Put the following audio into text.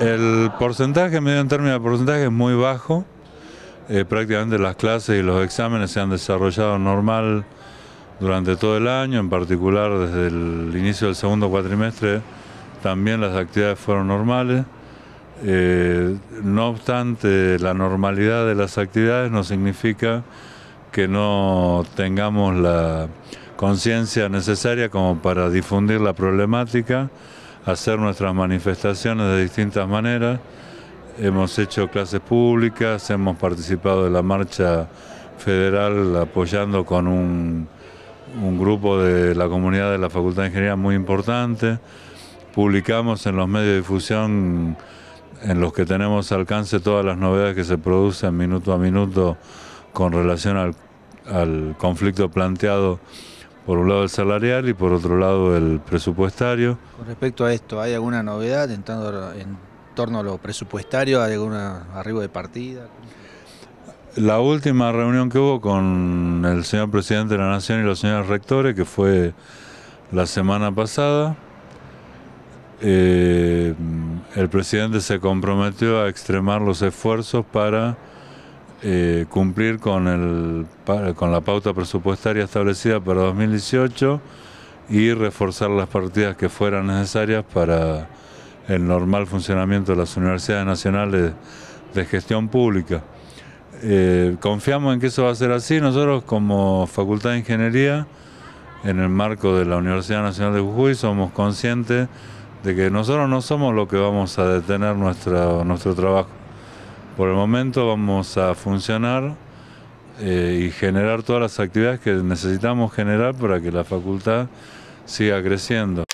El porcentaje, medio en términos de porcentaje, es muy bajo. Eh, prácticamente las clases y los exámenes se han desarrollado normal durante todo el año, en particular desde el inicio del segundo cuatrimestre también las actividades fueron normales. Eh, no obstante, la normalidad de las actividades no significa que no tengamos la conciencia necesaria como para difundir la problemática hacer nuestras manifestaciones de distintas maneras. Hemos hecho clases públicas, hemos participado de la marcha federal apoyando con un, grupo de la comunidad de la Facultad de Ingeniería muy importante. Publicamos en los medios de difusión en los que tenemos alcance todas las novedades que se producen minuto a minuto con relación al conflicto planteado por un lado el salarial y por otro lado el presupuestario. Con respecto a esto, ¿hay alguna novedad en torno, a lo presupuestario? ¿Hay algún arribo de partida? La última reunión que hubo con el señor presidente de la Nación y los señores rectores, que fue la semana pasada, eh, el presidente se comprometió a extremar los esfuerzos para eh, cumplir con, el, con la pauta presupuestaria establecida para 2018 y reforzar las partidas que fueran necesarias para el normal funcionamiento de las universidades nacionales de gestión pública. Eh, confiamos en que eso va a ser así. Nosotros como Facultad de Ingeniería, en el marco de la Universidad Nacional de Jujuy, somos conscientes de que nosotros no somos lo que vamos a detener nuestro trabajo. Por el momento vamos a funcionar eh, y generar todas las actividades que necesitamos generar para que la facultad siga creciendo.